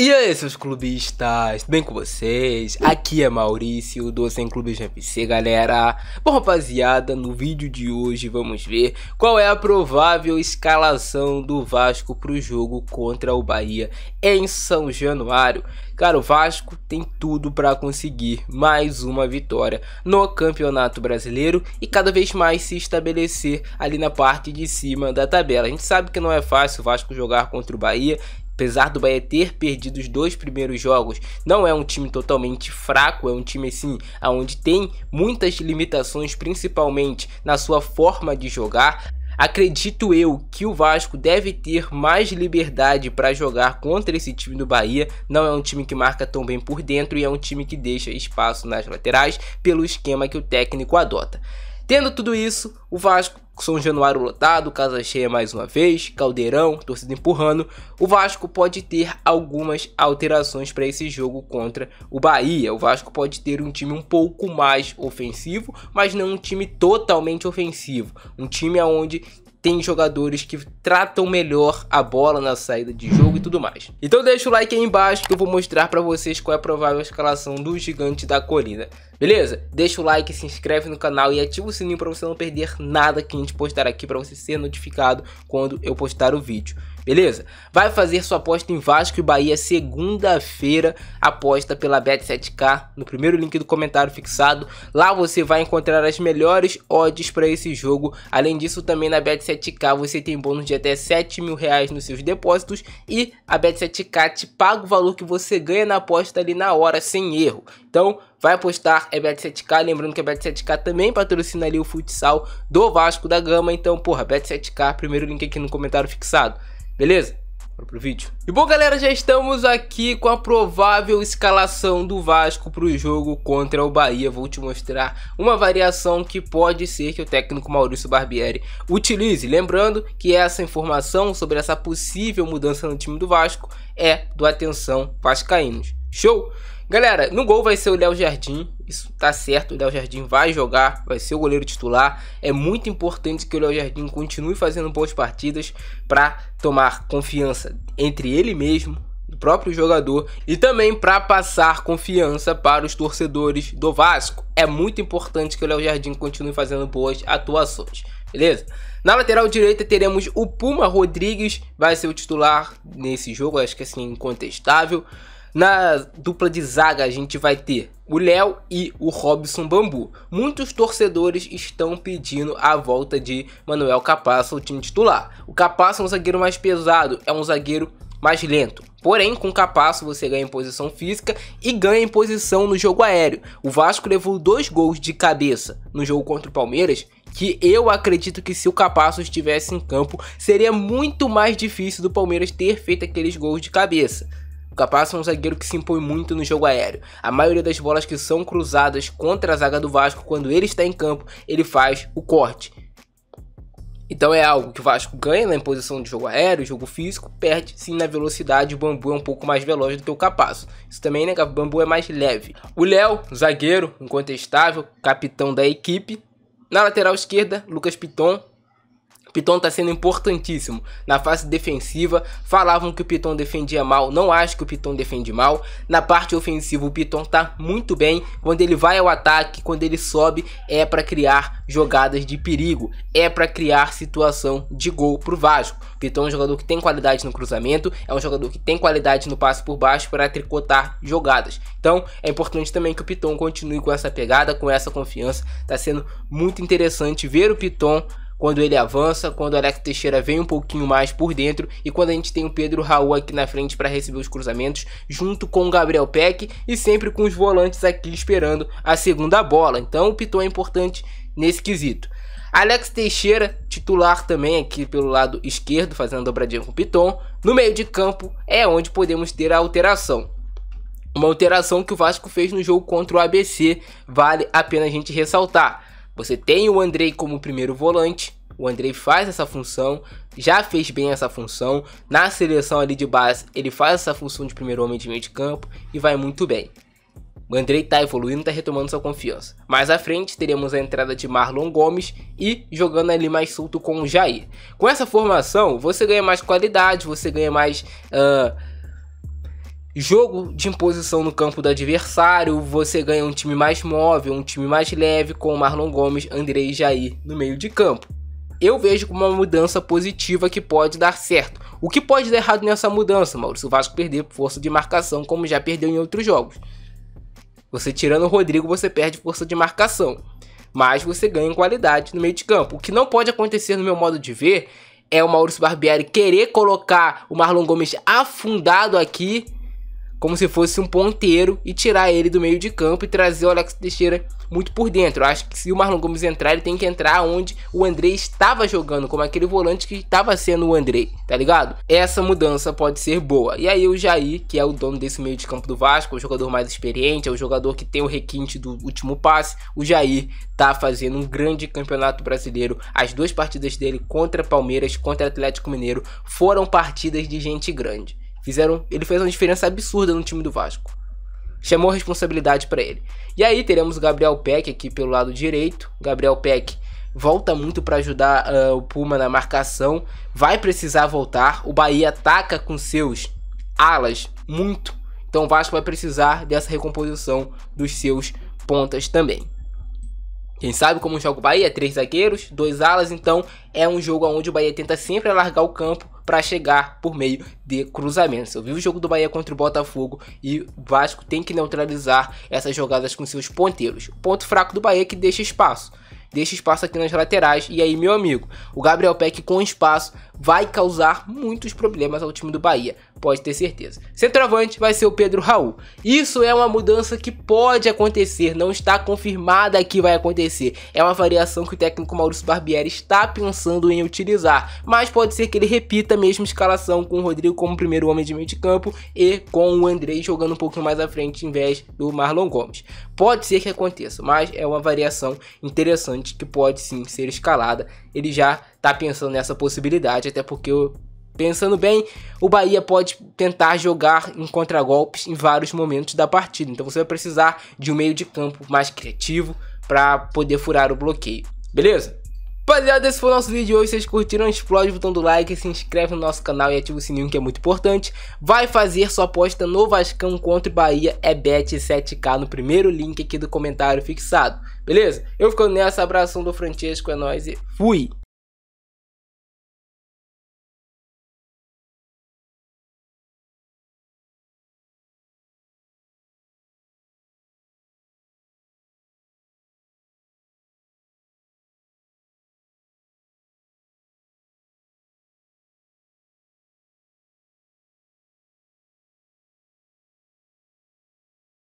E aí, seus clubistas, tudo bem com vocês? Aqui é Maurício do Sem Clubes FC, galera. Bom, rapaziada, no vídeo de hoje vamos ver qual é a provável escalação do Vasco para o jogo contra o Bahia em São Januário. Cara, o Vasco tem tudo para conseguir mais uma vitória no Campeonato Brasileiro e cada vez mais se estabelecer ali na parte de cima da tabela. A gente sabe que não é fácil o Vasco jogar contra o Bahia Apesar do Bahia ter perdido os dois primeiros jogos, não é um time totalmente fraco, é um time assim, onde tem muitas limitações, principalmente na sua forma de jogar. Acredito eu que o Vasco deve ter mais liberdade para jogar contra esse time do Bahia. Não é um time que marca tão bem por dentro e é um time que deixa espaço nas laterais pelo esquema que o técnico adota. Tendo tudo isso, o Vasco, São Januário lotado, casa cheia mais uma vez, caldeirão, torcida empurrando, o Vasco pode ter algumas alterações para esse jogo contra o Bahia. O Vasco pode ter um time um pouco mais ofensivo, mas não um time totalmente ofensivo, um time aonde tem jogadores que tratam melhor a bola na saída de jogo e tudo mais. Então deixa o like aí embaixo que eu vou mostrar para vocês qual é a provável escalação do gigante da colina. Beleza? Deixa o like, se inscreve no canal e ativa o sininho para você não perder nada que a gente postar aqui para você ser notificado quando eu postar o vídeo beleza? Vai fazer sua aposta em Vasco e Bahia segunda-feira, aposta pela Bet7k, no primeiro link do comentário fixado. Lá você vai encontrar as melhores odds para esse jogo. Além disso, também na Bet7k você tem bônus de até 7 mil reais nos seus depósitos e a Bet7k te paga o valor que você ganha na aposta ali na hora, sem erro. Então, vai apostar, é Bet7k, lembrando que a Bet7k também patrocina ali o futsal do Vasco da Gama, então, porra, Bet7k, primeiro link aqui no comentário fixado. Beleza? Bora pro vídeo. E bom, galera, já estamos aqui com a provável escalação do Vasco para o jogo contra o Bahia. Vou te mostrar uma variação que pode ser que o técnico Maurício Barbieri utilize. Lembrando que essa informação sobre essa possível mudança no time do Vasco é do Atenção Vascaínos. Show? Galera, no gol vai ser o Léo Jardim. Isso tá certo, o Léo Jardim vai jogar, vai ser o goleiro titular. É muito importante que o Léo Jardim continue fazendo boas partidas para tomar confiança entre ele mesmo, o próprio jogador e também para passar confiança para os torcedores do Vasco. É muito importante que o Léo Jardim continue fazendo boas atuações. Beleza? Na lateral direita teremos o Puma Rodrigues, vai ser o titular nesse jogo, acho que é assim, incontestável. Na dupla de zaga a gente vai ter o Léo e o Robson Bambu. Muitos torcedores estão pedindo a volta de Manuel Capasso o time titular. O Capasso é um zagueiro mais pesado, é um zagueiro mais lento. Porém, com o Capasso você ganha em posição física e ganha em posição no jogo aéreo. O Vasco levou dois gols de cabeça no jogo contra o Palmeiras, que eu acredito que se o Capasso estivesse em campo, seria muito mais difícil do Palmeiras ter feito aqueles gols de cabeça. Capasso é um zagueiro que se impõe muito no jogo aéreo. A maioria das bolas que são cruzadas contra a zaga do Vasco, quando ele está em campo, ele faz o corte. Então é algo que o Vasco ganha na imposição de jogo aéreo, jogo físico, perde sim na velocidade, o Bambu é um pouco mais veloz do que o Capasso. Isso também, né, o Bambu é mais leve. O Léo, zagueiro, incontestável, capitão da equipe. Na lateral esquerda, Lucas Piton, Piton está sendo importantíssimo na fase defensiva. Falavam que o Piton defendia mal, não acho que o Piton defende mal. Na parte ofensiva, o Piton está muito bem. Quando ele vai ao ataque, quando ele sobe, é para criar jogadas de perigo, é para criar situação de gol para o Vasco. Piton é um jogador que tem qualidade no cruzamento, é um jogador que tem qualidade no passe por baixo para tricotar jogadas. Então, é importante também que o Piton continue com essa pegada, com essa confiança. Está sendo muito interessante ver o Piton quando ele avança, quando o Alex Teixeira vem um pouquinho mais por dentro e quando a gente tem o Pedro Raul aqui na frente para receber os cruzamentos, junto com o Gabriel Peck e sempre com os volantes aqui esperando a segunda bola. Então o Piton é importante nesse quesito. Alex Teixeira, titular também aqui pelo lado esquerdo, fazendo dobradinha com o Piton. No meio de campo é onde podemos ter a alteração. Uma alteração que o Vasco fez no jogo contra o ABC, vale a pena a gente ressaltar. Você tem o Andrei como primeiro volante, o Andrei faz essa função, já fez bem essa função. Na seleção ali de base, ele faz essa função de primeiro homem de meio de campo e vai muito bem. O Andrei tá evoluindo, tá retomando sua confiança. Mais à frente, teremos a entrada de Marlon Gomes e jogando ali mais solto com o Jair. Com essa formação, você ganha mais qualidade, você ganha mais uh, jogo de imposição no campo do adversário, você ganha um time mais móvel, um time mais leve com Marlon Gomes, Andrei e Jair no meio de campo. Eu vejo como uma mudança positiva que pode dar certo. O que pode dar errado nessa mudança, Maurício Vasco perder força de marcação como já perdeu em outros jogos. Você tirando o Rodrigo, você perde força de marcação, mas você ganha em qualidade no meio de campo. O que não pode acontecer no meu modo de ver é o Maurício Barbieri querer colocar o Marlon Gomes afundado aqui como se fosse um ponteiro e tirar ele do meio de campo e trazer o Alex Teixeira muito por dentro. Eu acho que se o Marlon Gomes entrar, ele tem que entrar onde o André estava jogando, como aquele volante que estava sendo o André, tá ligado? Essa mudança pode ser boa. E aí o Jair, que é o dono desse meio de campo do Vasco, é o jogador mais experiente, é o jogador que tem o requinte do último passe, o Jair tá fazendo um grande campeonato brasileiro. As duas partidas dele contra Palmeiras, contra Atlético Mineiro, foram partidas de gente grande. Fizeram, ele fez uma diferença absurda no time do Vasco. Chamou a responsabilidade para ele. E aí teremos o Gabriel Peck aqui pelo lado direito. Gabriel Peck volta muito para ajudar uh, o Puma na marcação. Vai precisar voltar. O Bahia ataca com seus alas muito. Então o Vasco vai precisar dessa recomposição dos seus pontas também. Quem sabe como joga o Bahia? Três zagueiros, dois alas, então é um jogo onde o Bahia tenta sempre alargar o campo para chegar por meio de cruzamentos. Eu vi o jogo do Bahia contra o Botafogo e o Vasco tem que neutralizar essas jogadas com seus ponteiros. O ponto fraco do Bahia é que deixa espaço deixa espaço aqui nas laterais. E aí, meu amigo, o Gabriel Peck com espaço vai causar muitos problemas ao time do Bahia, pode ter certeza. Centroavante vai ser o Pedro Raul. Isso é uma mudança que pode acontecer, não está confirmada que vai acontecer. É uma variação que o técnico Maurício Barbieri está pensando em utilizar, mas pode ser que ele repita a mesma escalação com o Rodrigo como primeiro homem de meio de campo e com o Andrei jogando um pouquinho mais à frente em vez do Marlon Gomes. Pode ser que aconteça, mas é uma variação interessante que pode sim ser escalada. Ele já está pensando nessa possibilidade, até porque eu, Pensando bem, o Bahia pode tentar jogar em contragolpes em vários momentos da partida. Então você vai precisar de um meio de campo mais criativo para poder furar o bloqueio. Beleza? rapaziada, esse foi o nosso vídeo de hoje. Se vocês curtiram, explode o botão do like, se inscreve no nosso canal e ativa o sininho que é muito importante. Vai fazer sua aposta no Vascão contra o Bahia, é bet7k no primeiro link aqui do comentário fixado. Beleza? Eu ficando nessa, abração do Francesco, é nóis e fui!